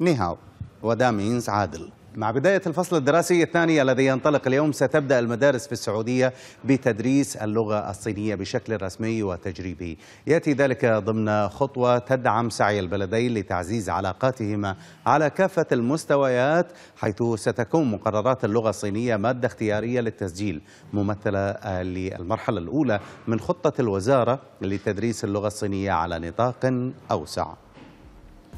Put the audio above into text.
نيهاو ودامينز عادل مع بداية الفصل الدراسي الثاني الذي ينطلق اليوم ستبدأ المدارس في السعودية بتدريس اللغة الصينية بشكل رسمي وتجريبي يأتي ذلك ضمن خطوة تدعم سعي البلدين لتعزيز علاقاتهما على كافة المستويات حيث ستكون مقررات اللغة الصينية مادة اختيارية للتسجيل ممثلة للمرحلة الأولى من خطة الوزارة لتدريس اللغة الصينية على نطاق أوسع